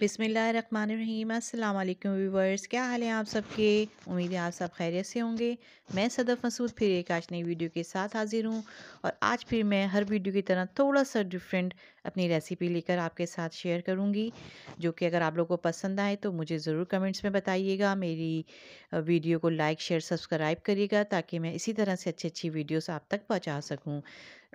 बिसमीम अल्लाम व्यूवर्स क्या हाल है आप सबके उम्मीद है आप सब खैरियत से होंगे मैं सदफ़ मसूद फिर एक आज नई वीडियो के साथ हाज़िर हूँ और आज फिर मैं हर वीडियो की तरह थोड़ा सा डिफरेंट अपनी रेसिपी लेकर आपके साथ शेयर करूँगी जो कि अगर आप लोगों को पसंद आए तो मुझे ज़रूर कमेंट्स में बताइएगा मेरी वीडियो को लाइक शेयर सब्सक्राइब करिएगा ताकि मैं इसी तरह से अच्छी अच्छी वीडियोज़ आप तक पहुँचा सकूँ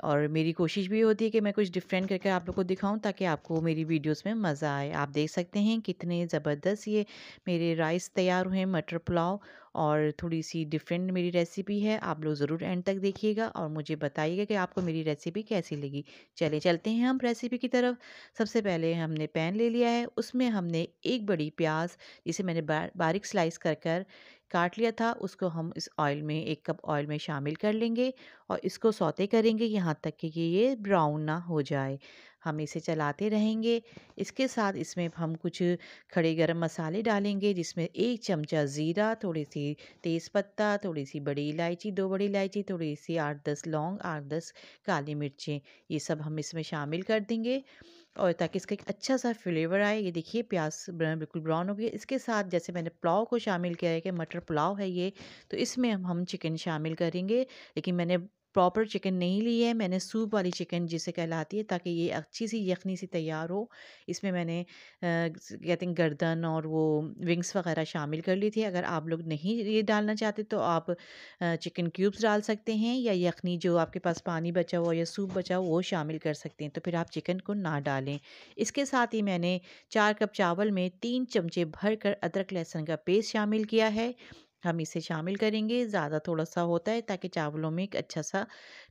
और मेरी कोशिश भी होती है कि मैं कुछ डिफरेंट करके आप लोग को दिखाऊं ताकि आपको मेरी वीडियोस में मज़ा आए आप देख सकते हैं कितने ज़बरदस्त ये मेरे राइस तैयार हुए मटर पुलाव और थोड़ी सी डिफरेंट मेरी रेसिपी है आप लोग ज़रूर एंड तक देखिएगा और मुझे बताइएगा कि आपको मेरी रेसिपी कैसी लगी चले चलते हैं हम रेसिपी की तरफ सबसे पहले हमने पैन ले लिया है उसमें हमने एक बड़ी प्याज जिसे मैंने बारीक स्लाइस कर कर काट लिया था उसको हम इस ऑयल में एक कप ऑयल में शामिल कर लेंगे और इसको सौते करेंगे यहाँ तक कि ये ब्राउन ना हो जाए हम इसे चलाते रहेंगे इसके साथ इसमें हम कुछ खड़े गरम मसाले डालेंगे जिसमें एक चमचा ज़ीरा थोड़ी सी तेज़पत्ता थोड़ी सी बड़ी इलायची दो बड़ी इलायची थोड़ी सी आठ दस लौंग आठ दस काली मिर्चें ये सब हम इसमें शामिल कर देंगे और ताकि इसका एक अच्छा सा फ्लेवर आए ये देखिए प्याज बिल्कुल ब्राउन हो गया इसके साथ जैसे मैंने पुलाव को शामिल किया है कि मटर पुलाव है ये तो इसमें हम हम चिकन शामिल करेंगे लेकिन मैंने प्रॉपर चिकन नहीं ली है मैंने सूप वाली चिकन जिसे कहलाती है ताकि ये अच्छी सी यखनी सी तैयार हो इसमें मैंने कहते हैं गर्दन और वो विंग्स वगैरह शामिल कर ली थी अगर आप लोग नहीं ये डालना चाहते तो आप चिकन क्यूब्स डाल सकते हैं या यखनी जो आपके पास पानी बचा हुआ या सूप बचा हुआ वो शामिल कर सकते हैं तो फिर आप चिकन को ना डालें इसके साथ ही मैंने चार कप चावल में तीन चमचे भर कर अदरक लहसुन का पेस्ट शामिल किया है हम इसे शामिल करेंगे ज़्यादा थोड़ा सा होता है ताकि चावलों में एक अच्छा सा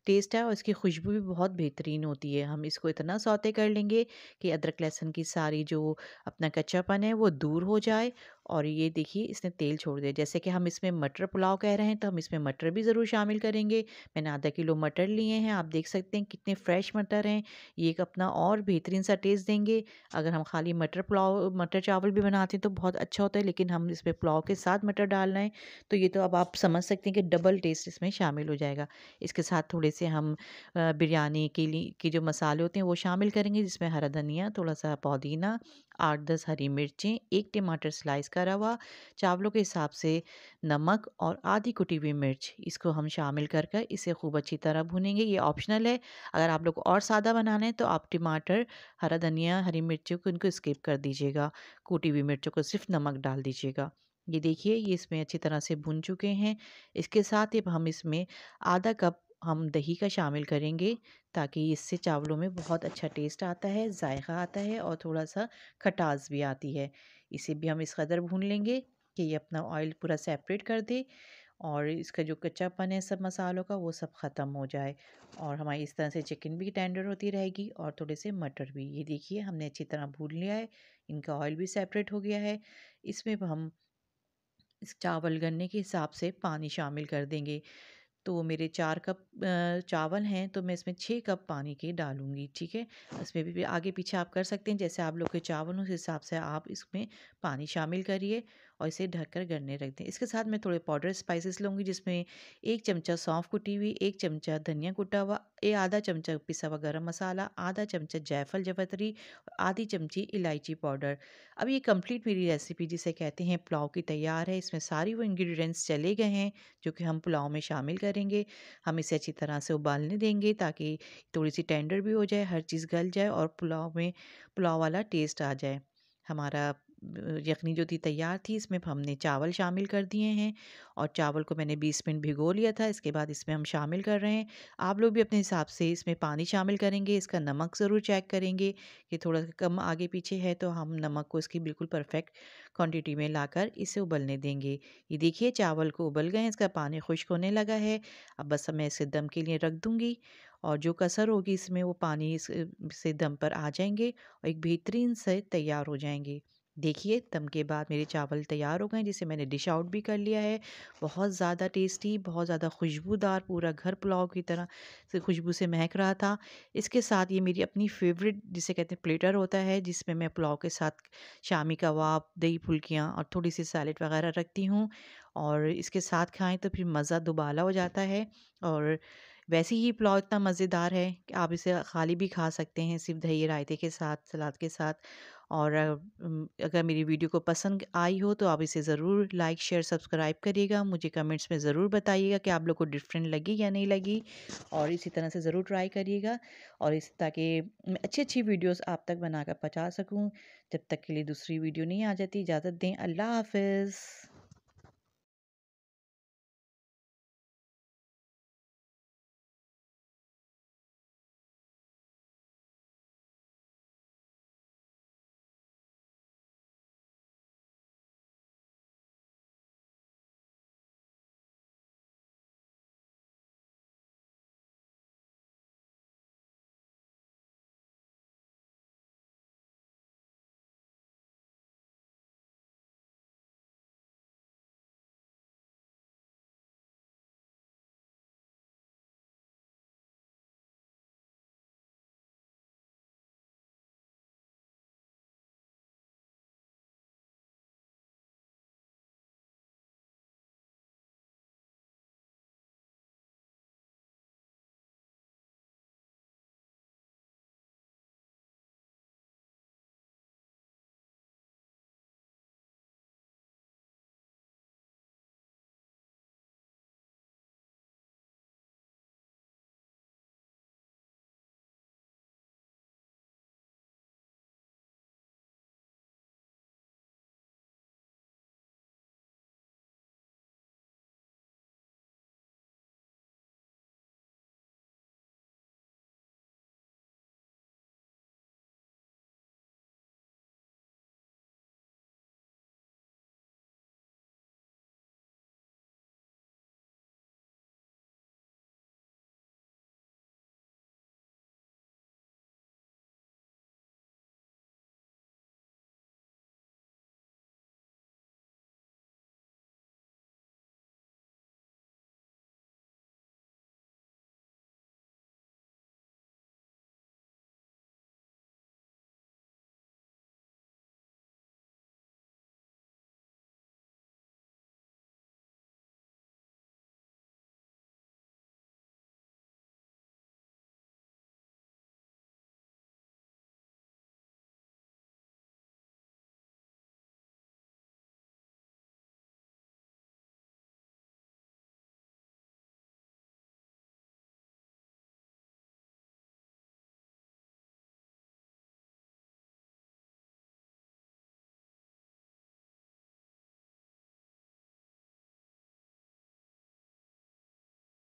टेस्ट है और इसकी खुशबू भी बहुत बेहतरीन होती है हम इसको इतना सौते कर लेंगे कि अदरक लहसुन की सारी जो अपना कच्चापन है वो दूर हो जाए और ये देखिए इसने तेल छोड़ दिया जैसे कि हम इसमें मटर पुलाव कह रहे हैं तो हम इसमें मटर भी ज़रूर शामिल करेंगे मैंने आधा किलो मटर लिए हैं आप देख सकते हैं कितने फ्रेश मटर हैं ये एक अपना और बेहतरीन सा टेस्ट देंगे अगर हम खाली मटर पुलाव मटर चावल भी बनाते हैं तो बहुत अच्छा होता है लेकिन हम इसमें पुलाव के साथ मटर डाल रहे हैं तो ये तो अब आप समझ सकते हैं कि डबल टेस्ट इसमें शामिल हो जाएगा इसके साथ थोड़े थोड़े से हम बिरयानी के लिए के जो मसाले होते हैं वो शामिल करेंगे जिसमें हरा धनिया थोड़ा सा पुदीना आठ दस हरी मिर्चें एक टमाटर स्लाइस करा हुआ चावलों के हिसाब से नमक और आधी कुटी हुई मिर्च इसको हम शामिल कर कर इसे खूब अच्छी तरह भुनेंगे ये ऑप्शनल है अगर आप लोग और सादा बनाना है तो आप टमाटर हरा धनिया हरी मिर्चों को इनको स्किप कर दीजिएगा कूटी हुई मिर्चों को सिर्फ नमक डाल दीजिएगा ये देखिए ये इसमें अच्छी तरह से भुन चुके हैं इसके साथ अब हम इसमें आधा कप हम दही का शामिल करेंगे ताकि इससे चावलों में बहुत अच्छा टेस्ट आता है जायका आता है और थोड़ा सा खटास भी आती है इसे भी हम इस कदर भून लेंगे कि ये अपना ऑयल पूरा सेपरेट कर दे और इसका जो कच्चापन है सब मसालों का वो सब ख़त्म हो जाए और हमारी इस तरह से चिकन भी टेंडर होती रहेगी और थोड़े से मटर भी ये देखिए हमने अच्छी तरह भून लिया है इनका ऑयल भी सेपरेट हो गया है इसमें हम इस चावल गन्ने के हिसाब से पानी शामिल कर देंगे तो मेरे चार कप चावल हैं तो मैं इसमें छः कप पानी के डालूंगी ठीक है इसमें भी आगे पीछे आप कर सकते हैं जैसे आप लोग के चावल उस हिसाब से आप इसमें पानी शामिल करिए और इसे ढककर गड़ने रख दें इसके साथ मैं थोड़े पाउडर स्पाइसेस लूँगी जिसमें एक चमचा सौंफ कुटी हुई एक चमचा धनिया कुटा हुआ ये आधा चमचा पिसा हुआ गर्म मसाला आधा चमचा जायफल जवतरी आधी चमची इलायची पाउडर अब ये कम्प्लीट मेरी रेसिपी जिसे कहते हैं पुलाव की तैयार है इसमें सारी वो इंग्रेडिएंट्स चले गए हैं जो कि हम पुलाव में शामिल करेंगे हम इसे अच्छी तरह से उबालने देंगे ताकि थोड़ी सी टेंडर भी हो जाए हर चीज़ गल जाए और पुलाव में पुलाव वाला टेस्ट आ जाए हमारा यखनी जो थी तैयार थी इसमें हमने चावल शामिल कर दिए हैं और चावल को मैंने 20 मिनट भिगो लिया था इसके बाद इसमें हम शामिल कर रहे हैं आप लोग भी अपने हिसाब से इसमें पानी शामिल करेंगे इसका नमक ज़रूर चेक करेंगे कि थोड़ा कम आगे पीछे है तो हम नमक को इसकी बिल्कुल परफेक्ट क्वान्टिटी में कर इसे उबलने देंगे ये देखिए चावल को उबल गए इसका पानी खुश्क होने लगा है अब बस मैं इसे दम के लिए रख दूँगी और जो कसर होगी इसमें वो पानी से दम पर आ जाएंगे और एक बेहतरीन से तैयार हो जाएंगे देखिए दम के बाद मेरे चावल तैयार हो गए जिसे मैंने डिश आउट भी कर लिया है बहुत ज़्यादा टेस्टी बहुत ज़्यादा खुशबूदार पूरा घर पुलाव की तरह से खुशबू से महक रहा था इसके साथ ये मेरी अपनी फेवरेट जिसे कहते हैं प्लेटर होता है जिसमें मैं पुलाव के साथ शामी कबाब दही फुल्कियाँ और थोड़ी सी सैलड वगैरह रखती हूँ और इसके साथ खाएँ तो फिर मज़ा दुबाला हो जाता है और वैसे ही पुलाव इतना मज़ेदार है कि आप इसे खाली भी खा सकते हैं सिर्फ दही रायते के साथ सलाद के साथ और अगर मेरी वीडियो को पसंद आई हो तो आप इसे ज़रूर लाइक शेयर सब्सक्राइब करिएगा मुझे कमेंट्स में ज़रूर बताइएगा कि आप लोग को डिफरेंट लगी या नहीं लगी और इसी तरह से ज़रूर ट्राई करिएगा और इस ताकि मैं अच्छी अच्छी वीडियोस आप तक बनाकर पहुँचा सकूँ जब तक के लिए दूसरी वीडियो नहीं आ जाती इजाज़त दें अल्लाह हाफिज़